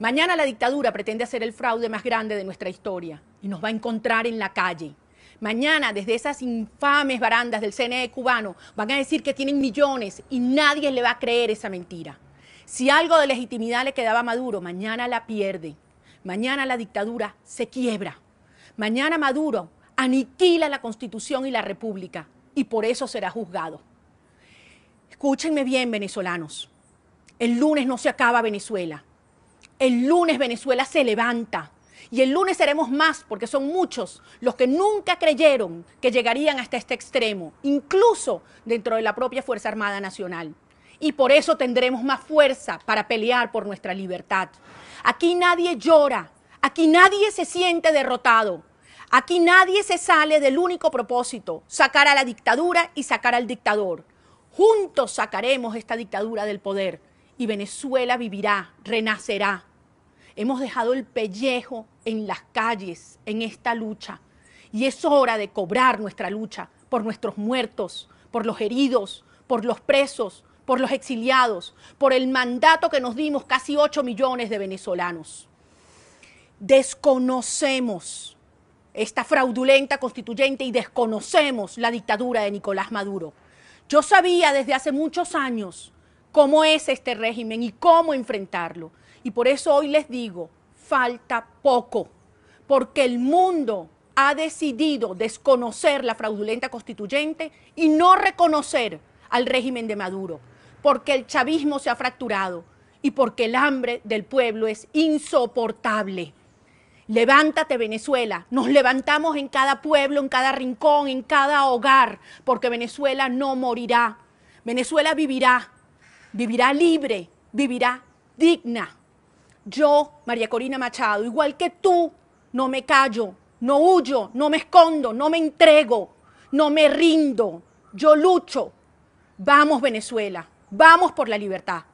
Mañana la dictadura pretende hacer el fraude más grande de nuestra historia y nos va a encontrar en la calle. Mañana, desde esas infames barandas del CNE cubano, van a decir que tienen millones y nadie le va a creer esa mentira. Si algo de legitimidad le quedaba a Maduro, mañana la pierde. Mañana la dictadura se quiebra. Mañana Maduro aniquila la Constitución y la República y por eso será juzgado. Escúchenme bien, venezolanos. El lunes no se acaba Venezuela. El lunes Venezuela se levanta. Y el lunes seremos más, porque son muchos los que nunca creyeron que llegarían hasta este extremo, incluso dentro de la propia Fuerza Armada Nacional. Y por eso tendremos más fuerza para pelear por nuestra libertad. Aquí nadie llora, aquí nadie se siente derrotado, aquí nadie se sale del único propósito, sacar a la dictadura y sacar al dictador. Juntos sacaremos esta dictadura del poder y Venezuela vivirá, renacerá Hemos dejado el pellejo en las calles en esta lucha. Y es hora de cobrar nuestra lucha por nuestros muertos, por los heridos, por los presos, por los exiliados, por el mandato que nos dimos casi 8 millones de venezolanos. Desconocemos esta fraudulenta constituyente y desconocemos la dictadura de Nicolás Maduro. Yo sabía desde hace muchos años cómo es este régimen y cómo enfrentarlo. Y por eso hoy les digo, falta poco, porque el mundo ha decidido desconocer la fraudulenta constituyente y no reconocer al régimen de Maduro, porque el chavismo se ha fracturado y porque el hambre del pueblo es insoportable. Levántate Venezuela, nos levantamos en cada pueblo, en cada rincón, en cada hogar, porque Venezuela no morirá. Venezuela vivirá, vivirá libre, vivirá digna. Yo, María Corina Machado, igual que tú, no me callo, no huyo, no me escondo, no me entrego, no me rindo, yo lucho. Vamos Venezuela, vamos por la libertad.